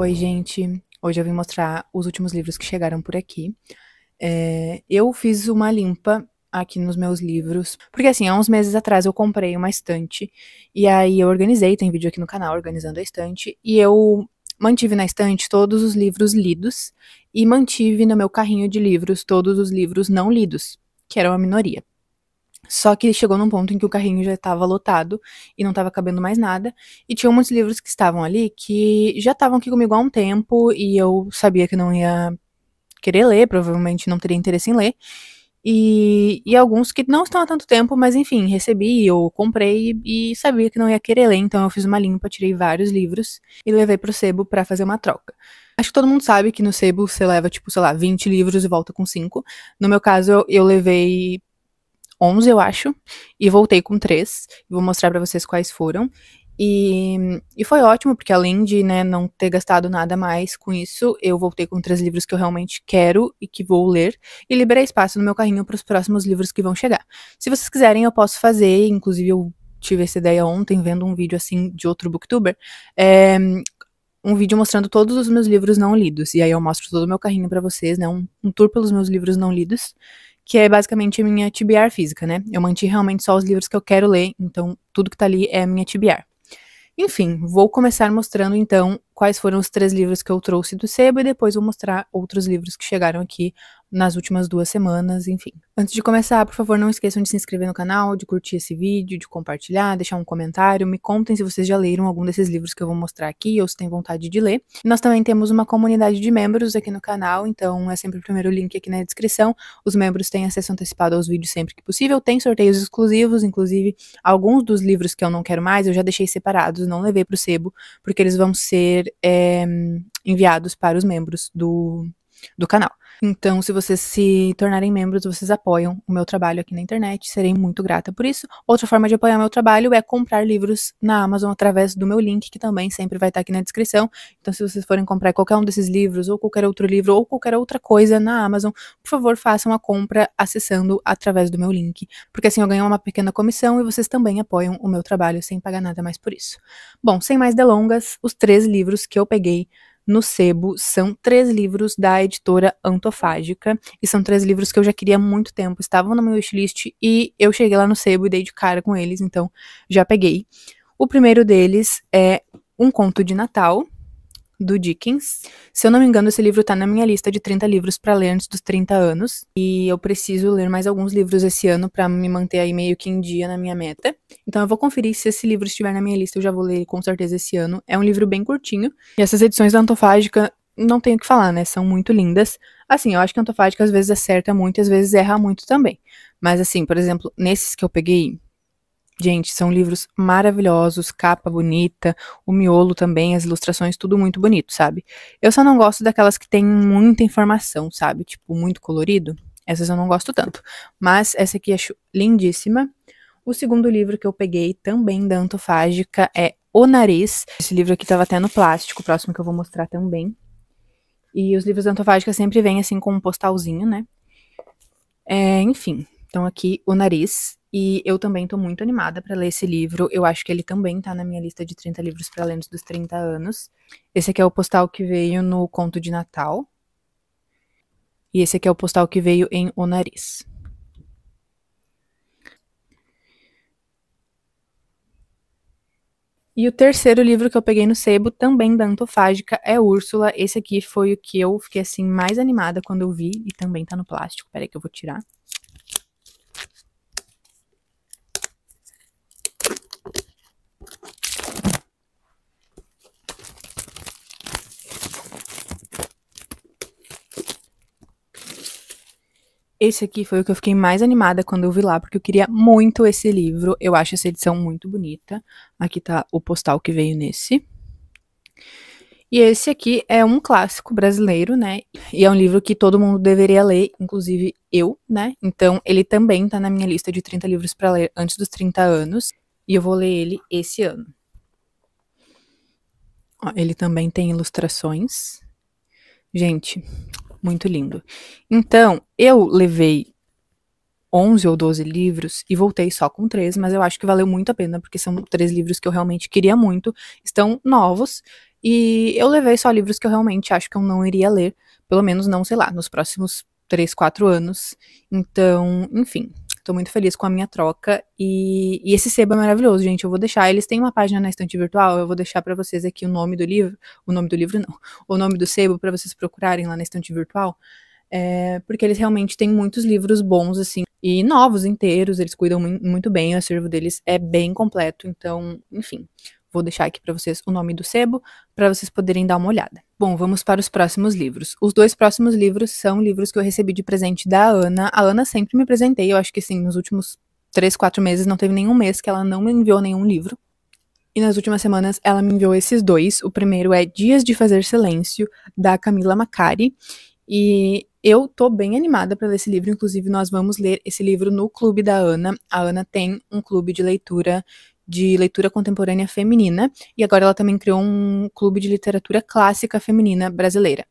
Oi, gente. Hoje eu vim mostrar os últimos livros que chegaram por aqui. É, eu fiz uma limpa aqui nos meus livros, porque assim, há uns meses atrás eu comprei uma estante e aí eu organizei, tem vídeo aqui no canal organizando a estante, e eu mantive na estante todos os livros lidos e mantive no meu carrinho de livros todos os livros não lidos, que eram uma minoria. Só que chegou num ponto em que o carrinho já estava lotado e não estava cabendo mais nada. E tinha muitos livros que estavam ali que já estavam aqui comigo há um tempo e eu sabia que não ia querer ler, provavelmente não teria interesse em ler. E, e alguns que não estão há tanto tempo, mas enfim, recebi ou comprei e sabia que não ia querer ler, então eu fiz uma limpa, tirei vários livros e levei pro sebo para fazer uma troca. Acho que todo mundo sabe que no sebo você leva, tipo, sei lá, 20 livros e volta com 5. No meu caso, eu, eu levei 11, eu acho, e voltei com três. Vou mostrar para vocês quais foram. E, e, foi ótimo, porque além de né, não ter gastado nada mais com isso, eu voltei com três livros que eu realmente quero e que vou ler, e liberei espaço no meu carrinho para os próximos livros que vão chegar. Se vocês quiserem, eu posso fazer, inclusive eu tive essa ideia ontem, vendo um vídeo assim de outro booktuber, é, um vídeo mostrando todos os meus livros não lidos. E aí eu mostro todo o meu carrinho para vocês, né? Um, um tour pelos meus livros não lidos que é basicamente a minha TBR física, né? Eu manti realmente só os livros que eu quero ler, então tudo que tá ali é a minha TBR. Enfim, vou começar mostrando então quais foram os três livros que eu trouxe do sebo e depois vou mostrar outros livros que chegaram aqui nas últimas duas semanas, enfim. Antes de começar, por favor, não esqueçam de se inscrever no canal, de curtir esse vídeo, de compartilhar, deixar um comentário, me contem se vocês já leram algum desses livros que eu vou mostrar aqui ou se têm vontade de ler. Nós também temos uma comunidade de membros aqui no canal, então é sempre o primeiro link aqui na descrição. Os membros têm acesso antecipado aos vídeos sempre que possível, tem sorteios exclusivos, inclusive alguns dos livros que eu não quero mais eu já deixei separados, não levei para o sebo, porque eles vão ser é, enviados para os membros do, do canal. Então, se vocês se tornarem membros, vocês apoiam o meu trabalho aqui na internet. Serei muito grata por isso. Outra forma de apoiar meu trabalho é comprar livros na Amazon através do meu link, que também sempre vai estar aqui na descrição. Então, se vocês forem comprar qualquer um desses livros, ou qualquer outro livro, ou qualquer outra coisa na Amazon, por favor, façam a compra acessando através do meu link. Porque assim eu ganho uma pequena comissão e vocês também apoiam o meu trabalho sem pagar nada mais por isso. Bom, sem mais delongas, os três livros que eu peguei no sebo são três livros da editora Antofágica, e são três livros que eu já queria há muito tempo, estavam na minha wishlist e eu cheguei lá no sebo e dei de cara com eles, então já peguei. O primeiro deles é Um Conto de Natal, do Dickens. Se eu não me engano, esse livro está na minha lista de 30 livros para ler antes dos 30 anos. E eu preciso ler mais alguns livros esse ano para me manter aí meio que em dia na minha meta. Então eu vou conferir se esse livro estiver na minha lista, eu já vou ler com certeza esse ano. É um livro bem curtinho. E essas edições da Antofágica não tenho o que falar, né? São muito lindas. Assim, eu acho que a Antofágica às vezes acerta muito e às vezes erra muito também. Mas assim, por exemplo, nesses que eu peguei, Gente, são livros maravilhosos, capa bonita, o miolo também, as ilustrações, tudo muito bonito, sabe? Eu só não gosto daquelas que tem muita informação, sabe? Tipo, muito colorido. Essas eu não gosto tanto. Mas essa aqui acho lindíssima. O segundo livro que eu peguei também da Antofágica é O Nariz. Esse livro aqui tava até no plástico, O próximo que eu vou mostrar também. E os livros da Antofágica sempre vêm assim com um postalzinho, né? É, enfim, então aqui o nariz e eu também estou muito animada para ler esse livro. Eu acho que ele também está na minha lista de 30 livros para ler antes dos 30 anos. Esse aqui é o postal que veio no Conto de Natal. E esse aqui é o postal que veio em O Nariz. E o terceiro livro que eu peguei no sebo, também da Antofágica, é Úrsula. Esse aqui foi o que eu fiquei assim mais animada quando eu vi e também tá no plástico. Peraí que eu vou tirar. Esse aqui foi o que eu fiquei mais animada quando eu vi lá, porque eu queria muito esse livro. Eu acho essa edição muito bonita. Aqui tá o postal que veio nesse. E esse aqui é um clássico brasileiro, né? E é um livro que todo mundo deveria ler, inclusive eu, né? Então, ele também tá na minha lista de 30 livros para ler antes dos 30 anos, e eu vou ler ele esse ano. Ó, ele também tem ilustrações. Gente, muito lindo. Então, eu levei 11 ou 12 livros e voltei só com três, mas eu acho que valeu muito a pena, porque são três livros que eu realmente queria muito, estão novos, e eu levei só livros que eu realmente acho que eu não iria ler, pelo menos não, sei lá, nos próximos 3, 4 anos. Então, enfim, Tô muito feliz com a minha troca. E, e, esse sebo é maravilhoso, gente. Eu vou deixar. Eles têm uma página na estante virtual. Eu vou deixar para vocês aqui o nome do livro. O nome do livro, não. O nome do sebo para vocês procurarem lá na estante virtual. É, porque eles realmente têm muitos livros bons, assim, e novos inteiros, eles cuidam muito bem, o acervo deles é bem completo, então, enfim, Vou deixar aqui para vocês o nome do sebo, para vocês poderem dar uma olhada. Bom, vamos para os próximos livros. Os dois próximos livros são livros que eu recebi de presente da Ana. A Ana sempre me presenteia, eu acho que sim, nos últimos três, quatro meses, não teve nenhum mês que ela não me enviou nenhum livro. E nas últimas semanas ela me enviou esses dois. O primeiro é Dias de Fazer Silêncio, da Camila Macari. E eu tô bem animada para ler esse livro, inclusive nós vamos ler esse livro no clube da Ana. A Ana tem um clube de leitura de leitura contemporânea feminina, e agora ela também criou um clube de literatura clássica feminina brasileira.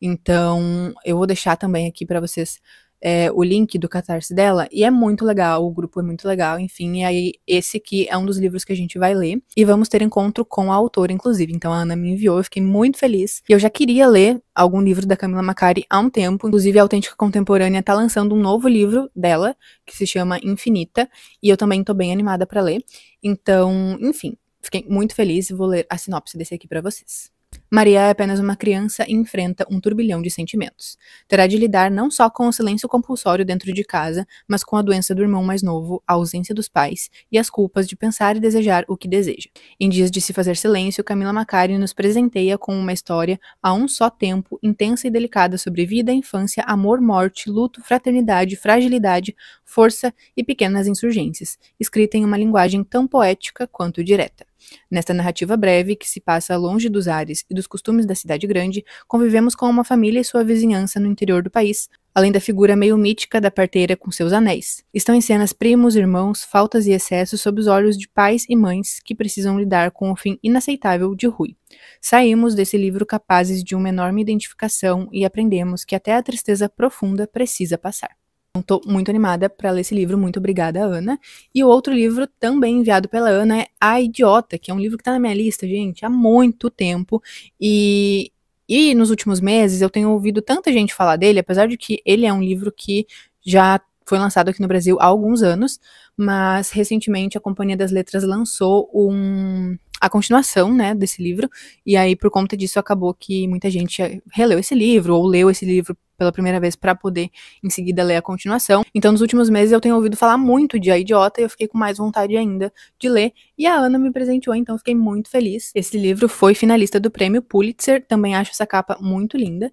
Então, eu vou deixar também aqui para vocês é, o link do catarse dela, e é muito legal, o grupo é muito legal, enfim, e aí esse aqui é um dos livros que a gente vai ler, e vamos ter encontro com a autora, inclusive. Então a Ana me enviou, eu fiquei muito feliz, e eu já queria ler algum livro da Camila Macari há um tempo, inclusive a Autêntica Contemporânea tá lançando um novo livro dela, que se chama Infinita, e eu também tô bem animada para ler. Então, enfim, fiquei muito feliz e vou ler a sinopse desse aqui para vocês. Maria é apenas uma criança e enfrenta um turbilhão de sentimentos. Terá de lidar não só com o silêncio compulsório dentro de casa, mas com a doença do irmão mais novo, a ausência dos pais e as culpas de pensar e desejar o que deseja. Em dias de se fazer silêncio, Camila Macari nos presenteia com uma história a um só tempo intensa e delicada sobre vida, infância, amor, morte, luto, fraternidade, fragilidade, força e pequenas insurgências, escrita em uma linguagem tão poética quanto direta. Nesta narrativa breve, que se passa longe dos ares e dos costumes da cidade grande, convivemos com uma família e sua vizinhança no interior do país, além da figura meio mítica da parteira com seus anéis. Estão em cenas primos, irmãos, faltas e excessos sob os olhos de pais e mães que precisam lidar com o fim inaceitável de Rui. Saímos desse livro capazes de uma enorme identificação e aprendemos que até a tristeza profunda precisa passar. Estou muito animada para ler esse livro. Muito obrigada, Ana. E o outro livro, também enviado pela Ana, é A Idiota, que é um livro que está na minha lista, gente, há muito tempo. E, e nos últimos meses eu tenho ouvido tanta gente falar dele, apesar de que ele é um livro que já foi lançado aqui no Brasil há alguns anos, mas recentemente a Companhia das Letras lançou um a continuação, né, desse livro. E aí, por conta disso, acabou que muita gente releu esse livro ou leu esse livro pela primeira vez para poder em seguida ler a continuação. Então, nos últimos meses eu tenho ouvido falar muito de A Idiota e eu fiquei com mais vontade ainda de ler. E a Ana me presenteou, então fiquei muito feliz. Esse livro foi finalista do prêmio Pulitzer, também acho essa capa muito linda.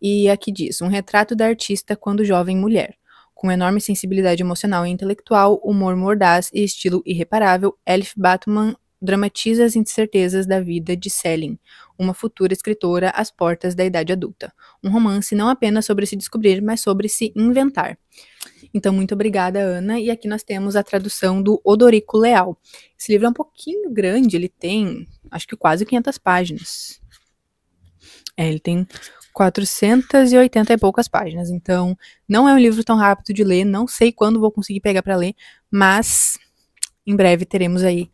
E aqui diz: Um retrato da artista quando jovem mulher. Com enorme sensibilidade emocional e intelectual, humor mordaz e estilo irreparável, Elif Batman dramatiza as incertezas da vida de Selin, uma futura escritora às portas da idade adulta. Um romance não apenas sobre se descobrir, mas sobre se inventar. Então, muito obrigada, Ana. E aqui nós temos a tradução do Odorico Leal. Esse livro é um pouquinho grande, ele tem acho que quase 500 páginas. É, ele tem 480 e poucas páginas. Então, não é um livro tão rápido de ler, não sei quando vou conseguir pegar para ler, mas em breve teremos aí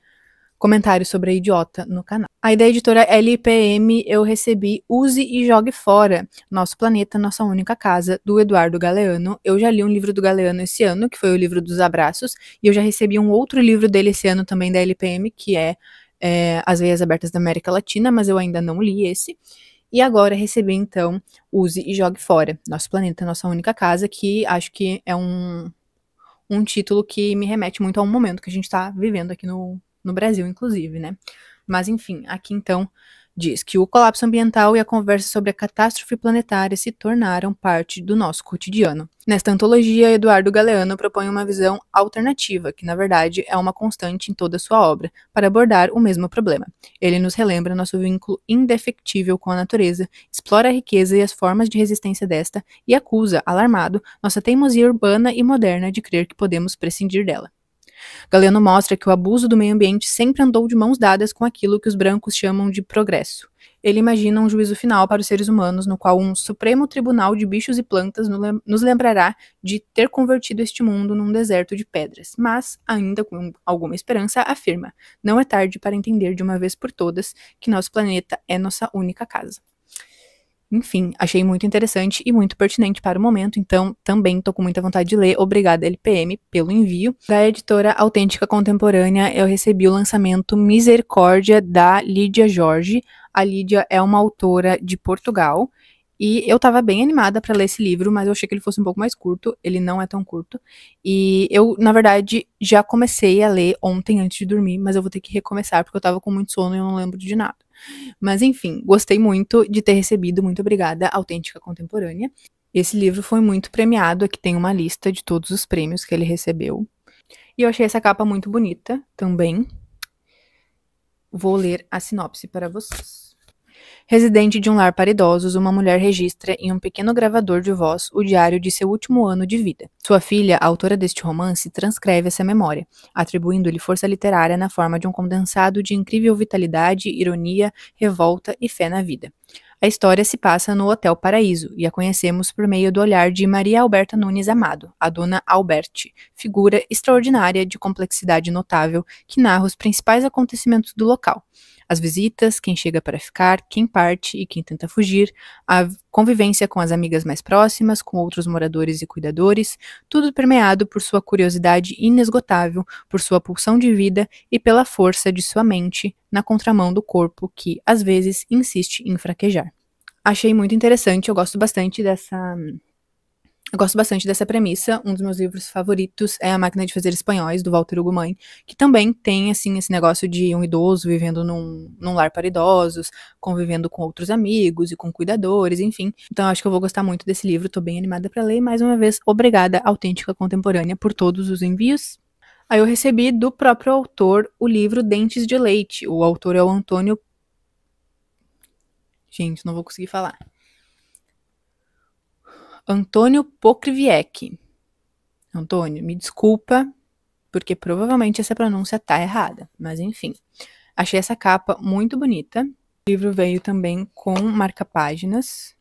comentários sobre a idiota no canal. A ideia editora LPM eu recebi Use e Jogue Fora, Nosso Planeta, Nossa Única Casa, do Eduardo Galeano. Eu já li um livro do Galeano esse ano, que foi o livro dos abraços, e eu já recebi um outro livro dele esse ano também da LPM, que é, é As Veias Abertas da América Latina, mas eu ainda não li esse. E agora recebi, então, Use e Jogue Fora, Nosso Planeta, Nossa Única Casa, que acho que é um, um título que me remete muito a um momento que a gente está vivendo aqui no, no Brasil, inclusive, né? Mas enfim, aqui então diz que o colapso ambiental e a conversa sobre a catástrofe planetária se tornaram parte do nosso cotidiano. Nesta antologia, Eduardo Galeano propõe uma visão alternativa, que na verdade é uma constante em toda sua obra, para abordar o mesmo problema. Ele nos relembra nosso vínculo indefectível com a natureza, explora a riqueza e as formas de resistência desta e acusa, alarmado, nossa teimosia urbana e moderna de crer que podemos prescindir dela. Galeno mostra que o abuso do meio ambiente sempre andou de mãos dadas com aquilo que os brancos chamam de progresso. Ele imagina um juízo final para os seres humanos, no qual um Supremo Tribunal de Bichos e Plantas nos lembrará de ter convertido este mundo num deserto de pedras. Mas, ainda com alguma esperança, afirma: não é tarde para entender de uma vez por todas que nosso planeta é nossa única casa. Enfim, achei muito interessante e muito pertinente para o momento, então também estou com muita vontade de ler. Obrigada, LPM, pelo envio. Da editora Autêntica Contemporânea, eu recebi o lançamento Misericórdia da Lídia Jorge. A Lídia é uma autora de Portugal. E eu tava bem animada para ler esse livro, mas eu achei que ele fosse um pouco mais curto. Ele não é tão curto. E eu, na verdade, já comecei a ler ontem antes de dormir, mas eu vou ter que recomeçar porque eu tava com muito sono e eu não lembro de nada. Mas enfim, gostei muito de ter recebido, muito obrigada, Autêntica Contemporânea. Esse livro foi muito premiado, aqui tem uma lista de todos os prêmios que ele recebeu. E eu achei essa capa muito bonita também. Vou ler a sinopse para vocês. Residente de um lar para idosos, uma mulher registra em um pequeno gravador de voz o diário de seu último ano de vida. Sua filha, autora deste romance, transcreve essa memória, atribuindo-lhe força literária na forma de um condensado de incrível vitalidade, ironia, revolta e fé na vida. A história se passa no Hotel Paraíso e a conhecemos por meio do olhar de Maria Alberta Nunes Amado, a dona Alberti, figura extraordinária de complexidade notável que narra os principais acontecimentos do local as visitas, quem chega para ficar, quem parte e quem tenta fugir, a convivência com as amigas mais próximas, com outros moradores e cuidadores, tudo permeado por sua curiosidade inesgotável, por sua pulsão de vida e pela força de sua mente na contramão do corpo que, às vezes, insiste em fraquejar. Achei muito interessante, eu gosto bastante dessa eu gosto bastante dessa premissa. Um dos meus livros favoritos é A Máquina de Fazer Espanhóis, do Walter Hugo Mãe, que também tem, assim, esse negócio de um idoso vivendo num, num lar para idosos, convivendo com outros amigos e com cuidadores, enfim. Então, acho que eu vou gostar muito desse livro. Tô bem animada para ler. Mais uma vez, obrigada, Autêntica Contemporânea, por todos os envios. Aí eu recebi do próprio autor o livro Dentes de Leite. O autor é o Antônio. Gente, não vou conseguir falar. Antônio Pokrivieck. Antônio, me desculpa, porque provavelmente essa pronúncia tá errada, mas enfim. Achei essa capa muito bonita. O livro veio também com marca-páginas.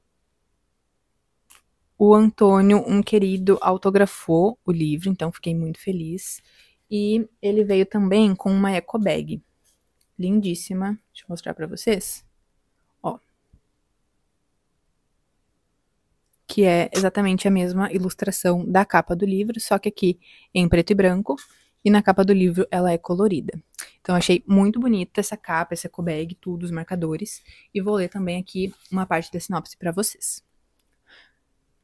O Antônio, um querido, autografou o livro, então fiquei muito feliz. E ele veio também com uma eco bag. Lindíssima. Deixa eu mostrar para vocês. que é exatamente a mesma ilustração da capa do livro, só que aqui em preto e branco, e na capa do livro ela é colorida. Então achei muito bonita essa capa, essa ecobag, tudo, os marcadores, e vou ler também aqui uma parte da sinopse para vocês.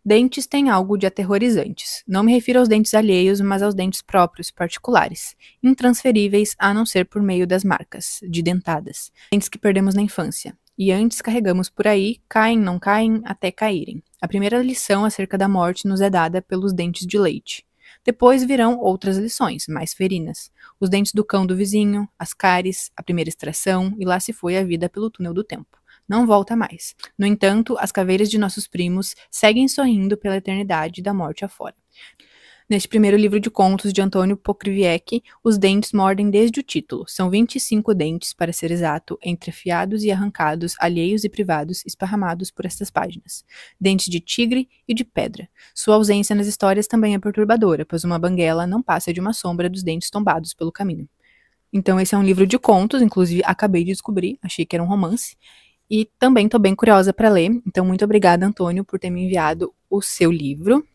Dentes têm algo de aterrorizantes. Não me refiro aos dentes alheios, mas aos dentes próprios, particulares, intransferíveis a não ser por meio das marcas, de dentadas, dentes que perdemos na infância, e antes carregamos por aí, caem, não caem, até caírem. A primeira lição acerca da morte nos é dada pelos dentes de leite. Depois virão outras lições, mais ferinas. Os dentes do cão do vizinho, as cáries, a primeira extração, e lá se foi a vida pelo túnel do tempo. Não volta mais. No entanto, as caveiras de nossos primos seguem sorrindo pela eternidade da morte afora. Neste primeiro livro de contos de Antônio Pokrivieck, os dentes mordem desde o título. São 25 dentes, para ser exato, entrefiados e arrancados, alheios e privados, esparramados por estas páginas. Dentes de tigre e de pedra. Sua ausência nas histórias também é perturbadora, pois uma banguela não passa de uma sombra dos dentes tombados pelo caminho. Então, esse é um livro de contos, inclusive acabei de descobrir, achei que era um romance. E também estou bem curiosa para ler. Então, muito obrigada, Antônio, por ter me enviado o seu livro.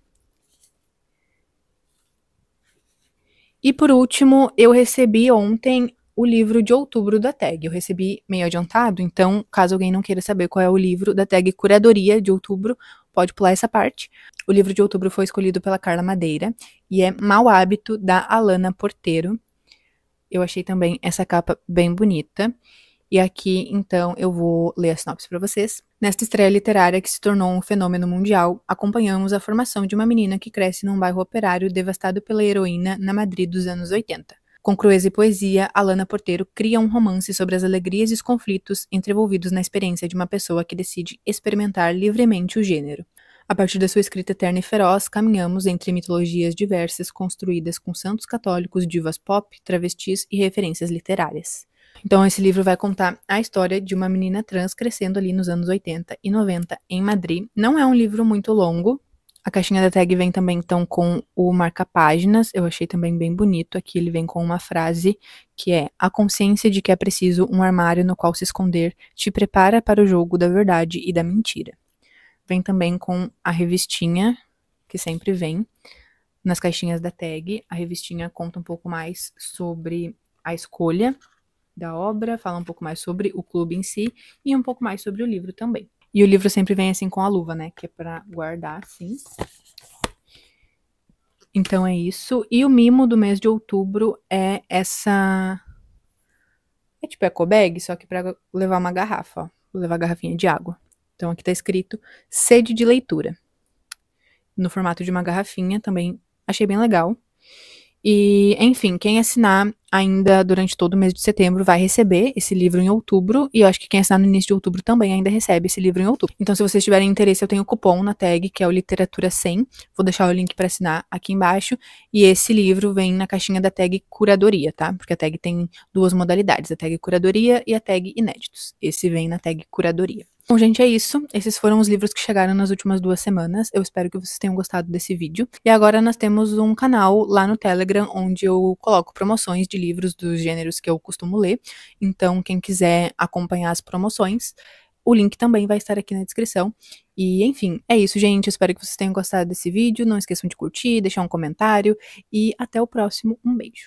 E por último, eu recebi ontem o livro de outubro da tag. Eu recebi meio adiantado, então, caso alguém não queira saber qual é o livro da tag Curadoria de outubro, pode pular essa parte. O livro de outubro foi escolhido pela Carla Madeira e é Mau Hábito da Alana Porteiro. Eu achei também essa capa bem bonita. E aqui, então, eu vou ler a sinopse para vocês. Nesta estreia literária que se tornou um fenômeno mundial, acompanhamos a formação de uma menina que cresce num bairro operário devastado pela heroína na Madrid dos anos 80. Com crueza e poesia, Alana Porteiro cria um romance sobre as alegrias e os conflitos entrevolvidos na experiência de uma pessoa que decide experimentar livremente o gênero. A partir da sua escrita eterna e feroz, caminhamos entre mitologias diversas construídas com santos católicos, divas pop, travestis e referências literárias. Então, esse livro vai contar a história de uma menina trans crescendo ali nos anos 80 e 90 em Madrid. Não é um livro muito longo. A caixinha da tag vem também, então, com o marca-páginas. Eu achei também bem bonito. Aqui ele vem com uma frase que é: A consciência de que é preciso um armário no qual se esconder te prepara para o jogo da verdade e da mentira. Vem também com a revistinha, que sempre vem nas caixinhas da tag. A revistinha conta um pouco mais sobre a escolha da obra, fala um pouco mais sobre o clube em si e um pouco mais sobre o livro também. E o livro sempre vem assim com a luva, né? Que é para guardar, assim. Então é isso. E o mimo do mês de outubro é essa. É tipo eco bag, só que para levar uma garrafa, ó. Vou levar a garrafinha de água. Então aqui tá escrito sede de leitura. No formato de uma garrafinha também achei bem legal. E, enfim, quem assinar ainda durante todo o mês de setembro vai receber esse livro em outubro. E eu acho que quem assinar no início de outubro também ainda recebe esse livro em outubro. Então, se vocês tiverem interesse, eu tenho cupom na tag, que é o Literatura 100. Vou deixar o link para assinar aqui embaixo. E esse livro vem na caixinha da tag Curadoria, tá? Porque a tag tem duas modalidades, a tag Curadoria e a tag Inéditos. Esse vem na tag Curadoria. Bom, gente, é isso. Esses foram os livros que chegaram nas últimas duas semanas. Eu espero que vocês tenham gostado desse vídeo. E agora nós temos um canal lá no Telegram onde eu coloco promoções de livros dos gêneros que eu costumo ler. Então, quem quiser acompanhar as promoções, o link também vai estar aqui na descrição. E, enfim, é isso, gente. espero que vocês tenham gostado desse vídeo. Não esqueçam de curtir, deixar um comentário. E até o próximo. Um beijo.